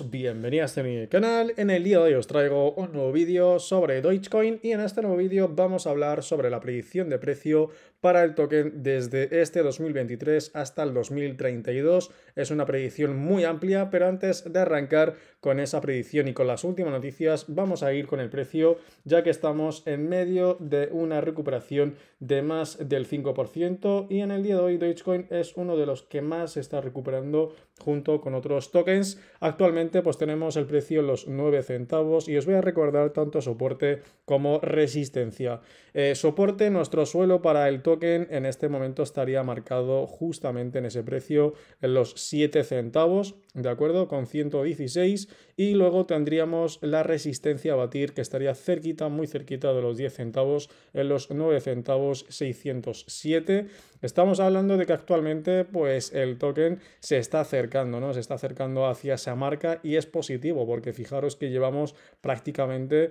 Bienvenidos a mi canal. En el día de hoy os traigo un nuevo vídeo sobre Dogecoin y en este nuevo vídeo vamos a hablar sobre la predicción de precio para el token desde este 2023 hasta el 2032. Es una predicción muy amplia, pero antes de arrancar con esa predicción y con las últimas noticias, vamos a ir con el precio, ya que estamos en medio de una recuperación de más del 5% y en el día de hoy Dogecoin es uno de los que más se está recuperando junto con otros tokens. Actualmente pues tenemos el precio en los 9 centavos y os voy a recordar tanto soporte como resistencia. Eh, soporte, nuestro suelo para el token en este momento estaría marcado justamente en ese precio, en los 7 centavos. ¿de acuerdo? Con 116 y luego tendríamos la resistencia a batir que estaría cerquita, muy cerquita de los 10 centavos, en los 9 centavos 607. Estamos hablando de que actualmente pues el token se está acercando, ¿no? Se está acercando hacia esa marca y es positivo porque fijaros que llevamos prácticamente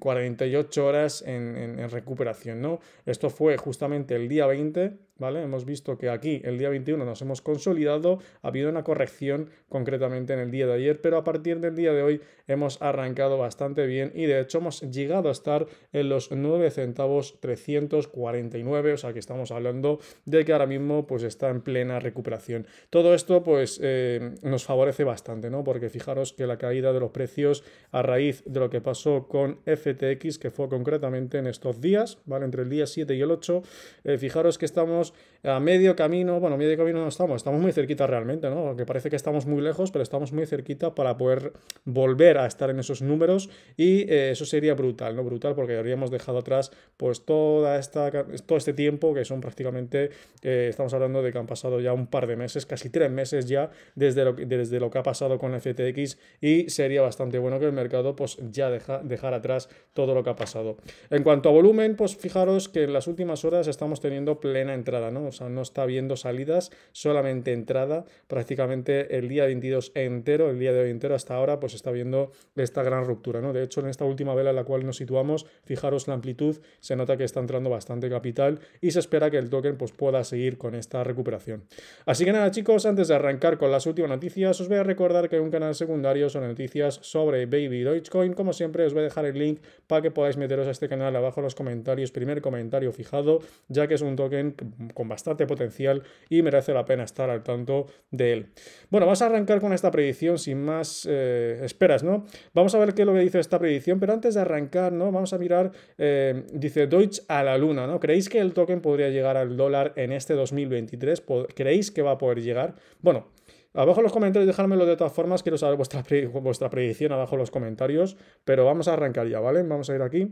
48 eh, horas en, recuperación, ¿no? Esto fue justamente el día 20 ¿vale? Hemos visto que aquí el día 21 nos hemos consolidado, ha habido una corrección concretamente en el día de ayer, pero a partir del día de hoy hemos arrancado bastante bien y de hecho hemos llegado a estar en los 9 centavos 349, o sea que estamos hablando de que ahora mismo pues está en plena recuperación. Todo esto pues eh, nos favorece bastante, ¿no? Porque fijaros que la caída de los precios a raíz de lo que pasó con FTX, que fue concretamente en estos días, ¿vale? Entre el día 7 y el 8, eh, fijaros que estamos a medio camino, bueno, medio camino no estamos, estamos muy cerquita realmente, ¿no? Aunque parece que estamos muy lejos, pero estamos muy cerquita para poder volver a estar en esos números y eh, eso sería brutal, ¿no? Brutal porque habríamos dejado atrás pues toda esta, todo este tiempo que son prácticamente, eh, estamos hablando de que han pasado ya un par de meses, casi tres meses ya desde lo, desde lo que ha pasado con FTX y sería bastante bueno que el mercado pues ya dejara atrás todo lo que ha pasado. En cuanto a volumen, pues fijaros que en las últimas horas estamos teniendo plena entrada ¿no? está viendo salidas, solamente entrada. Prácticamente el día 22 entero, el día de hoy entero hasta ahora, pues está viendo esta gran ruptura, ¿no? De hecho, en esta última vela en la cual nos situamos, fijaros la amplitud, se nota que está entrando bastante capital y se espera que el token pues, pueda seguir con esta recuperación. Así que nada, chicos, antes de arrancar con las últimas noticias, os voy a recordar que hay un canal secundario son noticias sobre Baby Dogecoin. Como siempre, os voy a dejar el link para que podáis meteros a este canal abajo en los comentarios. Primer comentario fijado, ya que es un token con bastante potencial y merece la pena estar al tanto de él. Bueno, vamos a arrancar con esta predicción sin más eh, esperas, ¿no? Vamos a ver qué es lo que dice esta predicción, pero antes de arrancar, ¿no? Vamos a mirar, eh, dice Deutsch a la luna, ¿no? ¿Creéis que el token podría llegar al dólar en este 2023? ¿Creéis que va a poder llegar? Bueno, Abajo en los comentarios, dejármelo de todas formas, quiero saber vuestra, vuestra predicción abajo en los comentarios, pero vamos a arrancar ya, ¿vale? Vamos a ir aquí.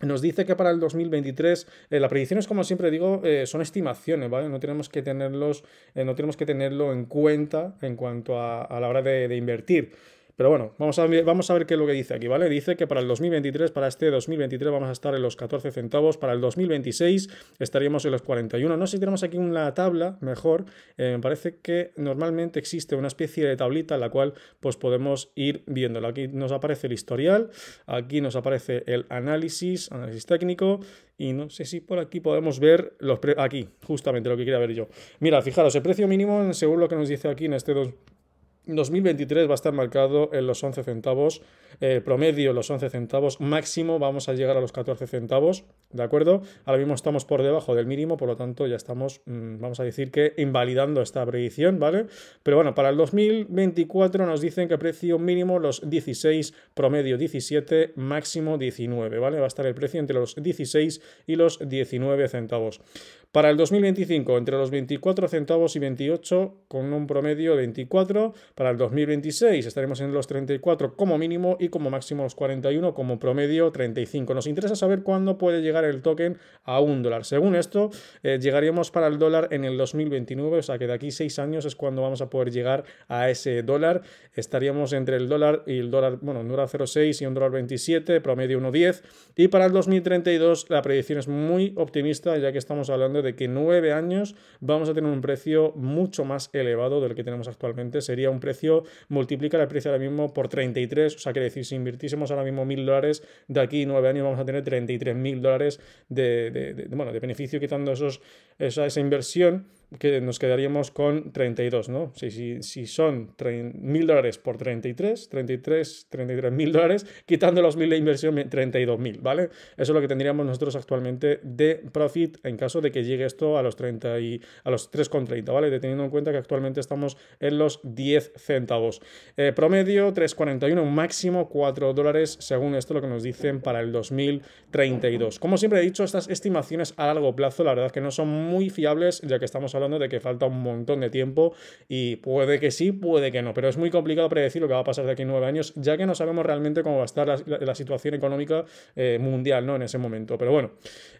Nos dice que para el 2023 eh, la predicción es como siempre digo, eh, son estimaciones, ¿vale? No tenemos que tenerlos, eh, no tenemos que tenerlo en cuenta en cuanto a, a la hora de invertir. Pero bueno, vamos a, vamos a ver qué es lo que dice aquí, ¿vale? Dice que para el 2023, para este 2023 vamos a estar en los 14 centavos, para el 2026 estaríamos en los 41. No sé si tenemos aquí una tabla mejor, eh, me parece que normalmente existe una especie de tablita en la cual pues podemos ir viéndolo. Aquí nos aparece el historial, aquí nos aparece el análisis, análisis técnico, y no sé si por aquí podemos ver los Aquí, justamente lo que quería ver yo. Mira, fijaros, el precio mínimo, según lo que nos dice aquí en este dos 2023 va a estar marcado en los 11 centavos, eh, promedio los 11 centavos, máximo vamos a llegar a los 14 centavos, ¿de acuerdo? Ahora mismo estamos por debajo del mínimo, por lo tanto ya estamos, mm, vamos a decir que invalidando esta predicción, ¿vale? Pero bueno, para el 2024 nos dicen que precio mínimo los 16, promedio 17, máximo 19, ¿vale? Va a estar el precio entre los 16 y los 19 centavos. Para el 2025, entre los 24 centavos y 28, con un promedio 24. Para el 2026 estaremos en los 34 como mínimo y como máximo los 41, como promedio 35. Nos interesa saber cuándo puede llegar el token a un dólar. Según esto, eh, llegaríamos para el dólar en el 2029, o sea que de aquí 6 años es cuando vamos a poder llegar a ese dólar. Estaríamos entre el dólar y el dólar, bueno, un dólar 0,6 y un dólar 27, promedio 1,10. Y para el 2032 la predicción es muy optimista, ya que estamos hablando de de que nueve años vamos a tener un precio mucho más elevado del que tenemos actualmente. Sería un precio, multiplica el precio ahora mismo por 33, o sea, quiere decir, si invirtiésemos ahora mismo mil dólares, de aquí nueve años vamos a tener 33 mil dólares de, bueno, de beneficio quitando esos, esa inversión que nos quedaríamos con 32, ¿no? Si, si, si son mil dólares por 33, 33, 33 mil dólares, quitando los mil de inversión, 32.000, mil, ¿vale? Eso es lo que tendríamos nosotros actualmente de profit en caso de que llegue esto a los 30 y a los 3,30, ¿vale? teniendo en cuenta que actualmente estamos en los 10 centavos. Eh, promedio 3,41, máximo 4 dólares, según esto lo que nos dicen para el 2032. Como siempre he dicho, estas estimaciones a largo plazo, la verdad es que no son muy fiables, ya que estamos hablando de que falta un montón de tiempo y puede que sí, puede que no, pero es muy complicado predecir lo que va a pasar de aquí a nueve años, ya que no sabemos realmente cómo va a estar la, situación económica eh, mundial ¿no? en ese momento. Pero bueno,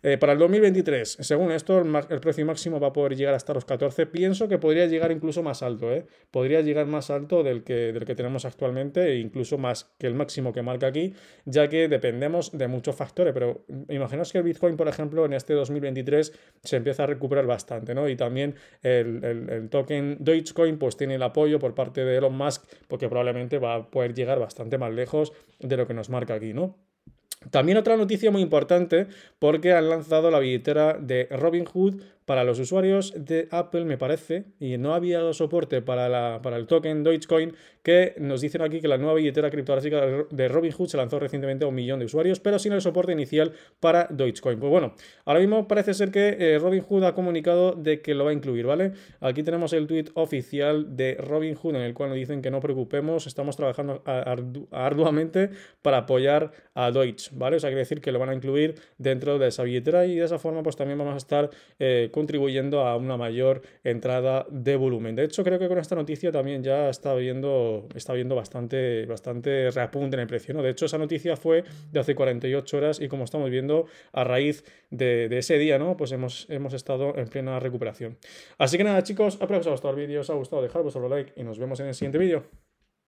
eh, para el 2023, según esto, el, precio máximo va a poder llegar hasta los 14. Pienso que podría llegar incluso más alto, ¿eh? podría llegar más alto del que, del que tenemos actualmente e incluso más que el máximo que marca aquí, ya que dependemos de muchos factores, pero imaginaos que el Bitcoin, por ejemplo, en este 2023 se empieza a recuperar bastante, ¿no? Y también el, el, token Dogecoin pues tiene el apoyo por parte de Elon Musk porque probablemente va a poder llegar bastante más lejos de lo que nos marca aquí, ¿no? También otra noticia muy importante porque han lanzado la billetera de Hood para los usuarios de Apple, me parece, y no había soporte para, la, para el token Coin que nos dicen aquí que la nueva billetera criptográfica de Robinhood se lanzó recientemente a un millón de usuarios, pero sin el soporte inicial para Dogecoin. Pues bueno, ahora mismo parece ser que eh, Robinhood ha comunicado de que lo va a incluir, ¿vale? Aquí tenemos el tweet oficial de Robinhood en el cual nos dicen que no preocupemos, estamos trabajando arduamente para apoyar a Deutsche, ¿vale? O sea, quiere decir que lo van a incluir dentro de esa billetera y de esa forma pues también vamos a estar... Eh, contribuyendo a una mayor entrada de volumen. De hecho, creo que con esta noticia también ya está viendo, está bastante, bastante reapunte en el precio. ¿no? De hecho, esa noticia fue de hace 48 horas y como estamos viendo, a raíz de, ese día, ¿no? Pues hemos, hemos estado en plena recuperación. Así que nada, chicos, espero que os haya gustado el vídeo, os ha gustado, dejar vuestro like y nos vemos en el siguiente vídeo.